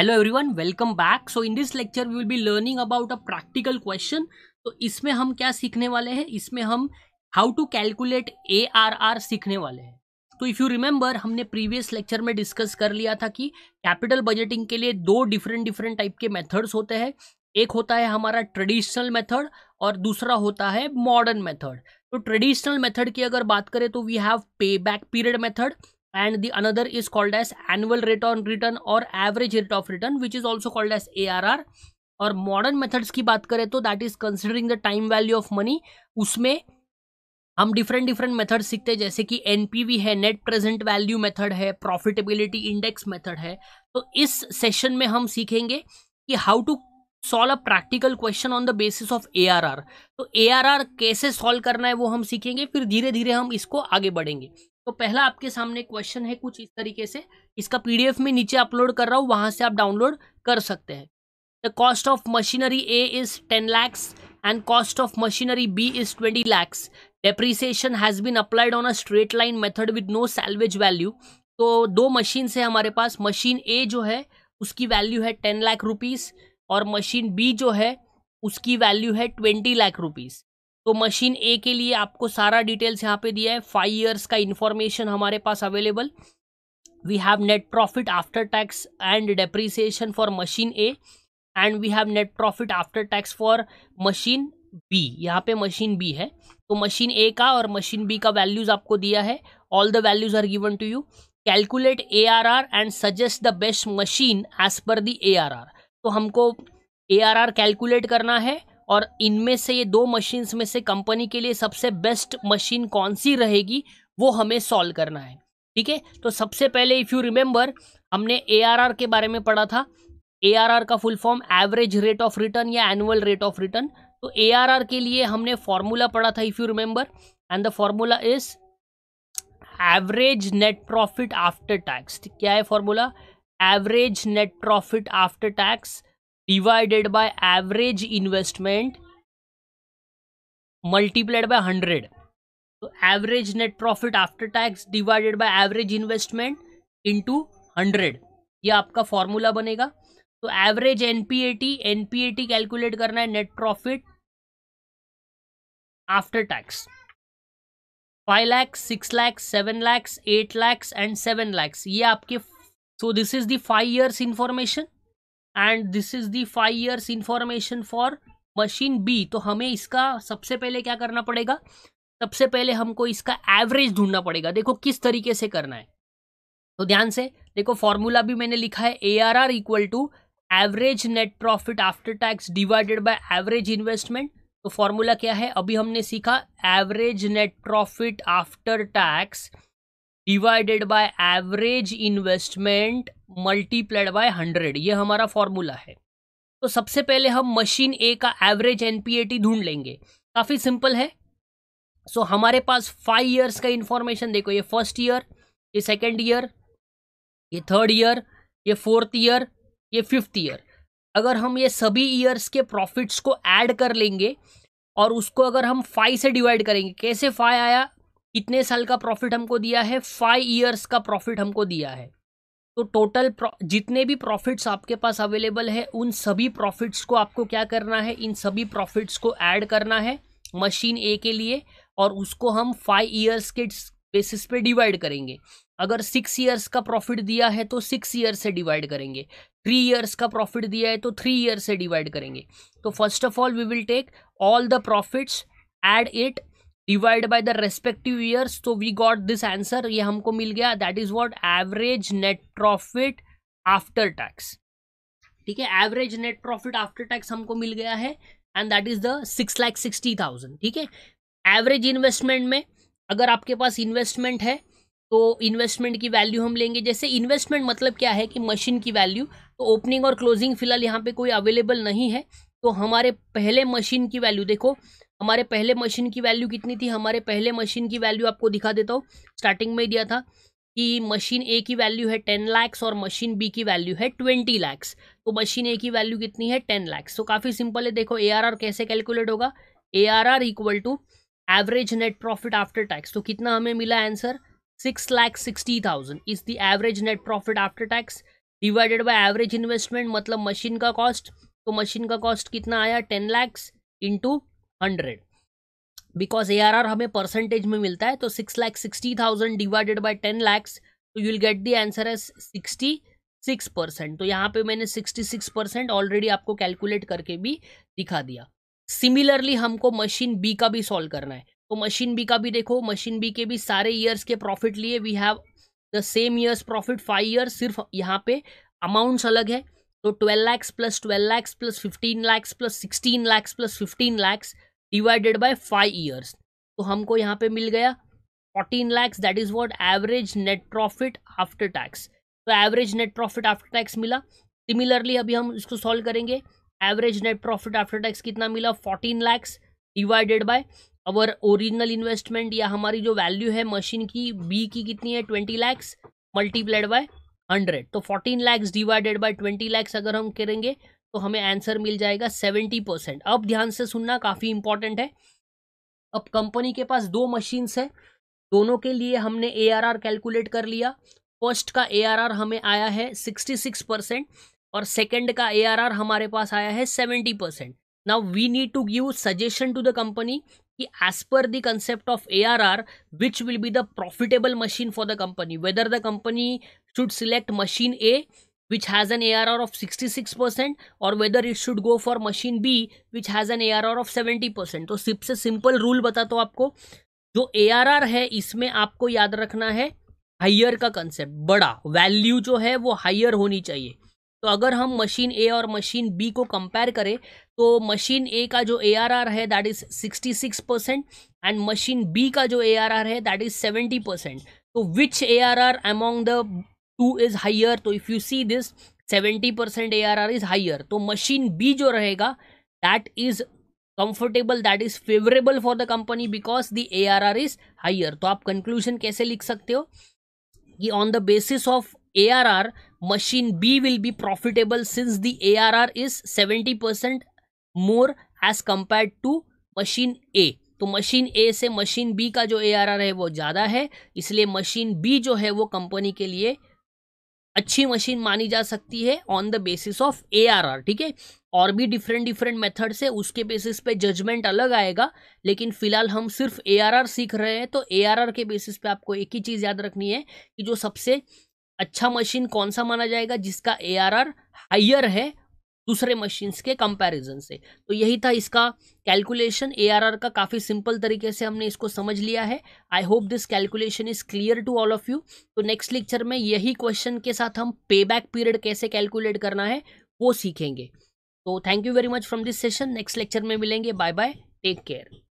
Hello everyone welcome back so in this lecture we will be learning about a practical question तो इसमें हम क्या सीखने वाले हैं इसमें हम how to calculate A R R सीखने वाले हैं तो इफ़ यू रिमेंबर हमने प्रीवियस लेक्चर में डिस्कस कर लिया था कि कैपिटल बजटिंग के लिए दो डिफरेंट डिफरेंट टाइप के मेथड्स होते हैं एक होता है हमारा ट्रेडिशनल मेथड और दूसरा होता है मॉडर्न मेथड तो ट्रेडिशनल मेथड की अगर बात करें तो we have pay back period method and the another is called as annual rate on return or average rate of return which is also called as ARR और modern methods की बात करें तो that is considering the time value of money उसमें हम different different method सीखते हैं जैसे कि एनपीवी है नेट प्रेजेंट वैल्यू मेथड है प्रॉफिटेबिलिटी इंडेक्स मेथड है तो इस सेशन में हम सीखेंगे कि how to solve a practical question on the basis of ARR तो एआरआर कैसे सॉल्व करना है वो हम सीखेंगे फिर धीरे धीरे हम इसको आगे बढ़ेंगे तो पहला आपके सामने क्वेश्चन है कुछ इस तरीके से इसका पीडीएफ में नीचे अपलोड कर रहा हूँ वहाँ से आप डाउनलोड कर सकते हैं the cost of machinery A is ten lakhs and cost of machinery B is twenty lakhs depreciation has been applied on a straight line method with no salvage value तो दो मशीन से हमारे पास मशीन ए जो है उसकी वैल्यू है टेन लाख रुपीज़ और machine B जो है उसकी वैल्यू है ट्वेंटी लाख रुपीज़ तो मशीन ए के लिए आपको सारा डिटेल्स यहाँ पे दिया है फाइव ईयर्स का इन्फॉर्मेशन हमारे पास available we have net profit after tax and depreciation for machine A and we have net profit after tax for machine B यहाँ पे मशीन बी है तो मशीन ए का और मशीन बी का वैल्यूज आपको दिया है all the values are given to you calculate A R R and suggest the best machine as per the are are तो हमको ए आर आर कैलकुलेट करना है और इनमें से ये दो मशीन्स में से कंपनी के लिए सबसे बेस्ट मशीन कौन सी रहेगी वो हमें सॉल्व करना है ठीक है तो सबसे पहले इफ़ यू रिमेंबर हमने ए के बारे में पढ़ा था ए का full form average rate of return या एनुअल रेट ऑफ रिटर्न तो ए के लिए हमने फॉर्मूला पढ़ा था if you remember and the formula is average net profit after tax क्या है formula average net profit after tax divided by average investment multiplied by hundred तो average net profit after tax divided by average investment into hundred ये आपका formula बनेगा तो average NPAT NPAT calculate करना है net profit after tax five lakhs six lakhs seven lakhs eight lakhs and seven lakhs ये आपके so this is the five years information and this is the five years information for machine B तो हमें इसका सबसे पहले क्या करना पड़ेगा सबसे पहले हमको इसका एवरेज ढूंढना पड़ेगा देखो किस तरीके से करना है तो ध्यान से देखो फॉर्मूला भी मैंने लिखा है A R R equal to average net profit after tax divided by average investment तो फॉर्मूला क्या है अभी हमने सीखा average net profit after tax divided by average investment multiplied by hundred ये हमारा फॉर्मूला है तो सबसे पहले हम मशीन ए का एवरेज एनपीएटी ढूंढ लेंगे काफ़ी सिंपल है सो so, हमारे पास फाइव इयर्स का इंफॉर्मेशन देखो ये फर्स्ट ईयर ये सेकेंड ईयर ये थर्ड ईयर ये फोर्थ ईयर ये फिफ्थ ईयर अगर हम ये सभी ईयर्स के प्रॉफिट्स को ऐड कर लेंगे और उसको अगर हम फाइव से डिवाइड करेंगे कैसे फाइव आया कितने साल का प्रॉफिट हमको दिया है फाइव ईयर्स का प्रॉफिट हमको दिया है तो टोटल जितने भी प्रॉफिट्स आपके पास अवेलेबल है उन सभी प्रॉफिट्स को आपको क्या करना है इन सभी प्रॉफिट्स को ऐड करना है मशीन ए के लिए और उसको हम फाइव ईयर्स के बेसिस पे डिवाइड करेंगे अगर सिक्स ईयर्स का प्रॉफिट दिया है तो सिक्स ईयर से डिवाइड करेंगे थ्री ईयर्स का प्रॉफिट दिया है तो थ्री ईयर से डिवाइड करेंगे तो first of all we will take all the profits add it divide by the respective years तो वी गॉट दिस आंसर ये हमको मिल गया that is what average net profit after tax ठीक है average net profit after tax हमको मिल गया है and that is the six lakh sixty thousand ठीक है एवरेज इन्वेस्टमेंट में अगर आपके पास इन्वेस्टमेंट है तो इन्वेस्टमेंट की वैल्यू हम लेंगे जैसे इन्वेस्टमेंट मतलब क्या है कि मशीन की वैल्यू तो ओपनिंग और क्लोजिंग फिलहाल यहाँ पे कोई अवेलेबल नहीं है तो हमारे पहले मशीन की वैल्यू देखो हमारे पहले मशीन की वैल्यू कितनी थी हमारे पहले मशीन की वैल्यू आपको दिखा देता हूँ स्टार्टिंग में दिया था कि मशीन ए की वैल्यू है टेन लैक्स और मशीन बी की वैल्यू है ट्वेंटी लैक्स तो मशीन ए की वैल्यू कितनी है टेन लैक्स तो काफ़ी सिंपल है देखो ए आर आर कैसे कैलकुलेट होगा A R R equal to average net profit after tax तो कितना हमें मिला answer six lakh sixty thousand is the average net profit after tax divided by average investment मतलब मशीन का कॉस्ट तो machine का कॉस्ट कितना आया ten lakhs into hundred because A हमें परसेंटेज में मिलता है तो six lakhs sixty thousand divided by ten lakhs तो you will get the answer as sixty six percent तो यहाँ पे मैंने सिक्सटी सिक्स परसेंट ऑलरेडी आपको कैलकुलेट करके भी दिखा दिया सिमिलरली हमको मशीन बी का भी सॉल्व करना है तो मशीन बी का भी देखो मशीन बी के भी सारे ईयर्स के प्रॉफिट लिए we have the same years profit five year सिर्फ यहाँ पे अमाउंट्स अलग है तो twelve lakhs plus twelve lakhs plus fifteen lakhs plus sixteen lakhs plus fifteen lakhs divided by five years तो हमको यहाँ पे मिल गया fourteen lakhs that is what average net profit after tax तो average net profit after tax मिला सिमिलरली अभी हम इसको सॉल्व करेंगे average net profit after tax कितना मिला fourteen lakhs divided by our original investment या हमारी जो वैल्यू है मशीन की बी की कितनी है twenty lakhs multiplied by hundred तो fourteen lakhs divided by twenty lakhs अगर हम करेंगे तो हमें आंसर मिल जाएगा सेवेंटी परसेंट अब ध्यान से सुनना काफ़ी इंपॉर्टेंट है अब कंपनी के पास दो मशीन्स है दोनों के लिए हमने ए कैलकुलेट कर लिया फर्स्ट का ए हमें आया है सिक्सटी सिक्स परसेंट और सेकेंड का ए हमारे पास आया है seventy percent now we need to give suggestion to the company कि as per the concept of A R R which will be the profitable machine for the company whether the company should select machine A which has an A R R of sixty six percent और whether it should go for machine B which has an A R R of seventy percent तो सबसे simple rule बता दो आपको जो A R R है इसमें आपको याद रखना है हाइयर का कंसेप्ट बड़ा वैल्यू जो है वो हाइयर होनी चाहिए तो अगर हम मशीन ए और मशीन बी को कंपेयर करें तो मशीन ए का जो ए आर आर है that is sixty six percent and machine B का जो ए आर आर है दैट इज सेवेंटी परसेंट तो which A R R among the two is higher तो if you see this seventy percent A R R is higher तो machine B जो रहेगा that is comfortable that is favourable for the company because the A R R is higher तो आप conclusion कैसे लिख सकते हो कि on the basis of A R R machine B will be profitable since the ARR is 70% more as compared to machine A. तो machine A से machine B का जो ए है वो ज़्यादा है इसलिए मशीन बी जो है वो कंपनी के लिए अच्छी मशीन मानी जा सकती है on the basis of a ठीक है और भी डिफरेंट डिफरेंट मेथड से उसके बेसिस पे जजमेंट अलग आएगा लेकिन फिलहाल हम सिर्फ ए सीख रहे हैं तो ए के बेसिस पे आपको एक ही चीज़ याद रखनी है कि जो सबसे अच्छा मशीन कौन सा माना जाएगा जिसका ए हायर है दूसरे मशीन्स के कंपैरिजन से तो यही था इसका कैलकुलेशन एआरआर का काफ़ी सिंपल तरीके से हमने इसको समझ लिया है I hope this calculation is clear to all of you तो नेक्स्ट लेक्चर में यही क्वेश्चन के साथ हम पे बैक पीरियड कैसे कैलकुलेट करना है वो सीखेंगे तो thank you very much from this session next lecture में मिलेंगे बाय बाय टेक केयर